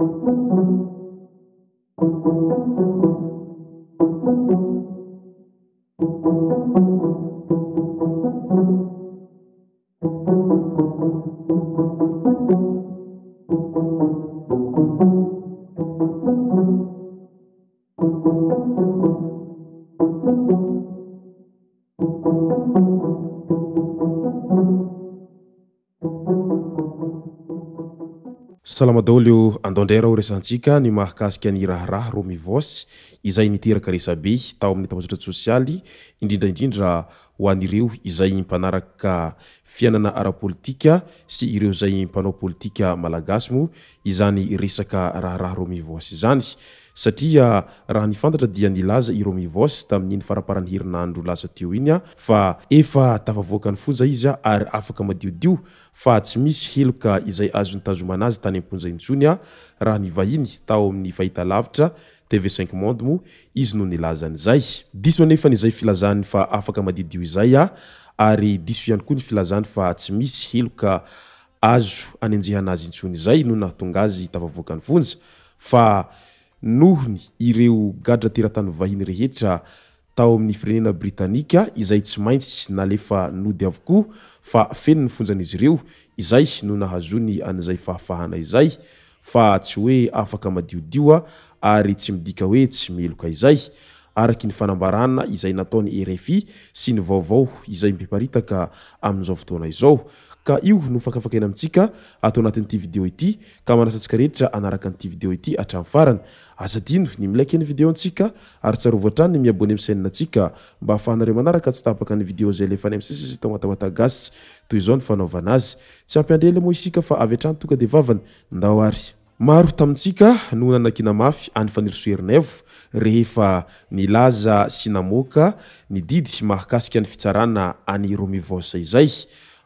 Thank you. salamadaholy o andondrayrao resantsika ny mahakasika ny raharaha ro mivosy izay miteraka resabe tao amin'ny tamanjotratry sosialy indrindraindrindra ho anyireo izay mpanaraka fiainana arapôlitika sy ireo zay mpanao politika malagasy moa izany resaka raharaha ro mivosy zany satria raha nifantatra dia nilaza iro mivos tamin'n'ny faraparany hirinandro lasa teo inya fa efatafavoakany fona izya ary afkadioi fa tsymisy ok izay azontzomazy tany aponaitsonya raha nyvahiny tao amin'ny fahitalavitra tvi mondemo izynooyyyoanytsyisy zoajeazysoayooa nohony ireo gadra teratany vahiany rehetra tao amin'ny firenena britanika izay tsy maintsy tsy na lefa nody avokoa fa feny ny fonjanaizy ireo izay no nahazony an'izay fahafahana izay fa tsy hoe afaka madiodioa ary tsy midika hoe tsy meloka izay araky ny fanambarana izay nataony rfi sy ny vaoaozaypizao toana zao ka io nofakafakaina amitsika at anat'nyty ideo y kamanasatsika reta anaraka nity video ity atrafarany azaio ny milaky ny ideotsikaay ny amsaafnaremanarakatsy taakanydeafny asisasy tomatamatagastoyao nfnaovan azy tsy ampiandrela moa isika fa avy trany toga de vavany ndaoary maro tamintsika no nanakina mafy any fanirosoerinavo rehefa nilaza sy namoaka nididy mahakasiky ny fitsarana any romivos izay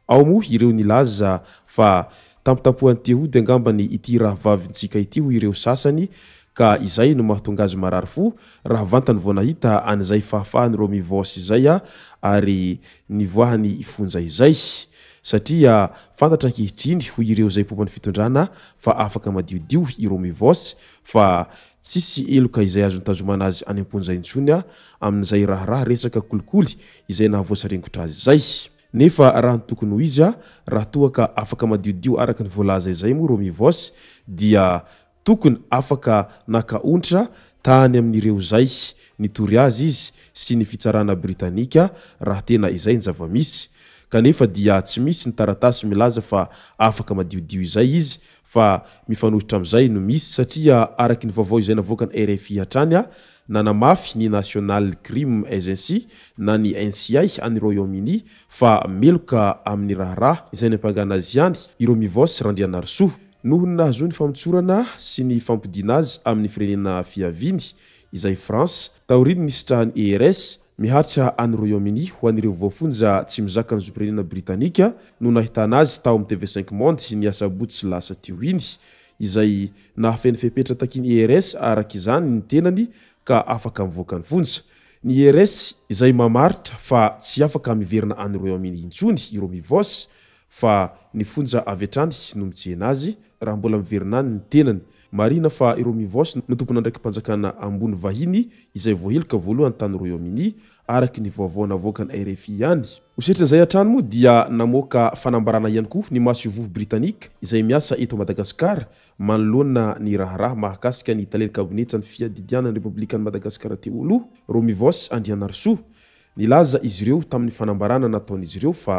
ao mo ireo nilaza fa tampitapohanytyhody angambany ity raha vavyntsika ity ho ireo sasany ka izay no mahotonga azy marary fo raha vantany vonahita an'izay fahafahany romivosy izay a ary nivoahany ifonja izay satria fantatra kehitsindry hoy ireo zay popan'ny fitondrana fa afaka madiodio iro mivosy fa tsisy eloka izay azy nytazomana azy anyamponzaintsonya amin'izay raharaha resaka kolikoly izay nahavoasarengotra azy zay nefa raha ny tokony ho izy a raha tohaka afaka madiodio araky ny voalaza izay moa romivosy dia tokony afaka naka onitra tany amin'n'ireo zay nitory azy izy sy ny fitsarana britanika raha tena izay ny zavamisy kanefa dia tsy misy nytaratasy milaza fa afaka madiodio izay izy fa mifanohitra amin'izay no misy satria araky ny vaovao izay navoka ny rfihatrany a nanamafy ny national crime agencie na ny nciai any royaume-uni fa meloka amin'ny raharaha izay ny ampiangana azy ihany ireo mivao sy randriana risoha nohony nahazoa ny famotsorana sy ny fampidiana azy amin'ny firenena fihaviany izay france taoriny nysytrahany ers miharitra anyroyamini ho an're vofonja tsy mizaka nyzopirenena britanika no nahitanaazy tao amiy tvcin monde ny asabo tsy lasa tio iny izay nahfenifepetra tany ers arak'zany ny tenany ka afakmkannyiaa tsy afaka miverina anyroymni itsony iro mivos fa ny fonja avy atrany no mitseanazy raha mbola miverinany ny tenany marina fa iro mivos no tompona ndraiky mpanjakana ambony vahiny izay vohelka voalohany tany royaumuni araky nyvaovaona voka ny rfi hany hosetrin'zay atranymoa dia namoka fanambarana iany ko ny masvoho britanika izay miasa eto madagasikara manolona ny raharaha mahakasika nyitali'ny kabinetsa ny fiadidianany repoblikany madagaskara te olo romivos andrianarso nilaza izy ireo tamin'ny fanambarana nataon'izy ireo fa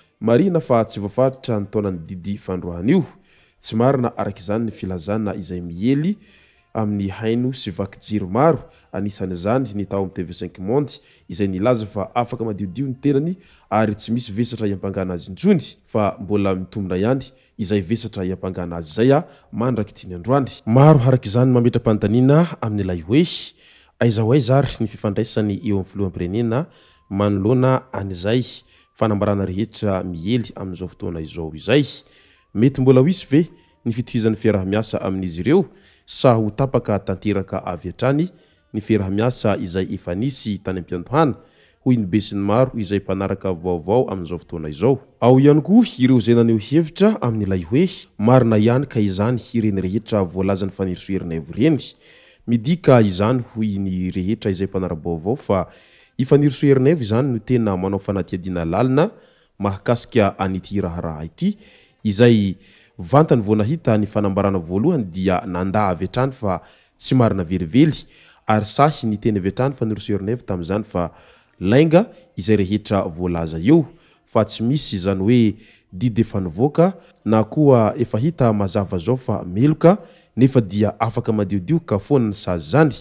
marina fa tsy voafaitra ny tonanydidy fandroanio tsy marina arak'izany ny filazana izay miely amin'ny haino sy akijiry maro anisan'zany ny ta amytevc mnd izay nlza fa afkmadiiontenyytsyisy ta iazt fambola mina ayizayvtra iaazyaydra ydyo zny aetra-panaia amin'la hoeh azao ayzay ny fifandraisany eoamyloaprenina manolona an'zay fanambarana rehetra miely amin'izao fotoana izao izay mety mbola hohisy ve ny fitohizan'ny firaha miasa amin'izy ireo saho tapaka tanteraka avy atrany ny firahamiasa izay efa anisy tany ampiantohana hoy ny besin'ny maro izay mpanaraka vaovao amin'izao fotoana izao ao ihany koa ireo zay naneo hevitra amin'n'ilay hoe marina ihany ka izany ireny rehetra voalazany fanirisoerina voreny midika izany ho ny rehetra izay mpanarak baovao fa ifa nirosoerinaivo zany no tena manao fanatyadiana lalina mahakasika anyty raharaha ity izay vantany vo nahita ny fanambarana voalohany dia nanda avy atrany fa tsy marina velively ary saahy nyteny av atrany fnirosoerina i tam'zany fa langa izay rehetra voalaza eo fa tsy misy zany hoe didy efa nivoaka na koa efa hita mazava zao fa meloka nefa dia afaka madiodiok ka foanany sazy zany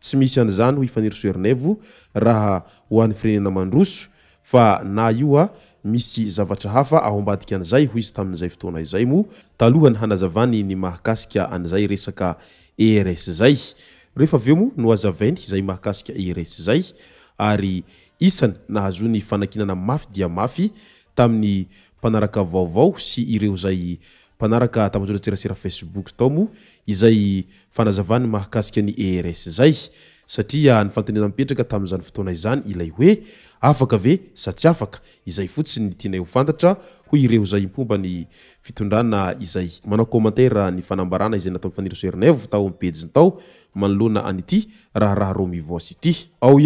tsy misy an'izany ho ifanirosoernavo raha ho an'ny firenena mandroso fa na ioa misy zavatra hafa aho ambadika an'izay ho izy tamin'izay fotoana izay mo talohany hanazavany ny mahakasika an'izay resaka ers zay rehefa av eo moa noazavany zay mahakasika ers zay ary isany nahazoany fanakinana mafy dia mafy tamin'ny mpanaraka vaovao sy ireo zay mpanaraka tamjodra tseratsera facebooktaooayfnany mahkasikany ersay nfantanena mipetraka tamizany fotoanazanya oyatnzay manao mantara ny fanambarana izay nataony fanirso ernavotopen tonyahahroyaykoa o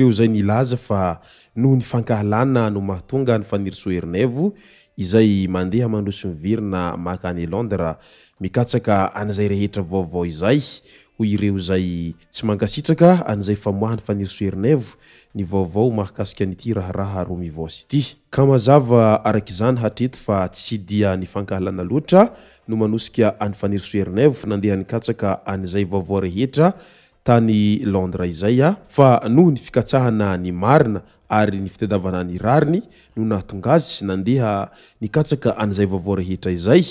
reozay a oo nfankalana no mahatonga ny faniri so ernavo izay mandeha mandrosomivirina maka any londra mikatsaka an'izay rehetra vaovao izay ho ireo zay tsy mankasitraka anzay famoahan'ny fanirsoerinav ny vaovao mahkasikanty raharaha ro mivsy ty ka mazava arak'izany hatreto fa tsy dia ny fankahalana loatra no manosika any fanirsoerinavo nandehanikataka an'zay vaovao rehetra tanylondra izaya fa noho ny fikatahana ny marina ary ny fitedavana ny rariny no nahatonga azy nandeha nikatsaka an'izay vaovao rehetra izay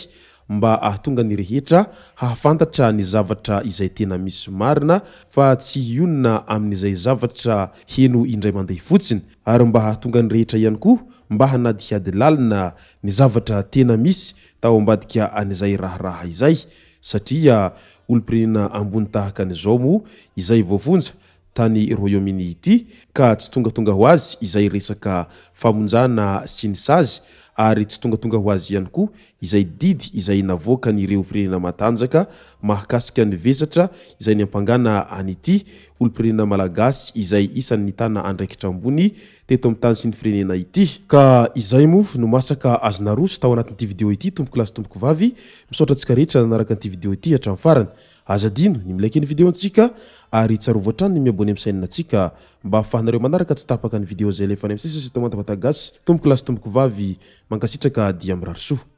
mba ahatonga ny rehetra hahafantatra ny zavatra izay tena misy marina fa tsy hionona amin'izay zavatra heno indray mandehy fotsiny ary mba hahatonga ny rehetra ihany koa mba hanady hiady lalina ny zavatra tena misy tao ambadika an'izay raharaha izay satria olompirenena ambony tahaka nyizao moa izay vofonja tany royaumeni ity ka tsy tongatonga ho azy izay resaka famonjana sy ny sazy ary tsy tonga tonga ho azy ihany koa izay didy izay navoaka nyreo firenena matanjaka mahkasika ny vesatra izay nyampangana anyity olopirenena malagasy izay isany ny tana andraikitra ambony teto amin'ny tany sy ny firenena ity ka izay mofo no masaka azonaro sy tao anatin'ity video ity tompoko lasy tompoko vavy misotra antsika rehetra nanaraka n'ity video ity atrami'ny farany azadino ny milaiky ny videontsika ary tsaroa voatra ny miambony am' sainina antsika mba ahafahanareo manaraka tsy tapaka ny video zay le fa ny amn' sisa s atao mata patagasy tomboko lasy tomboko vavy mankasitraka di ami'yraroso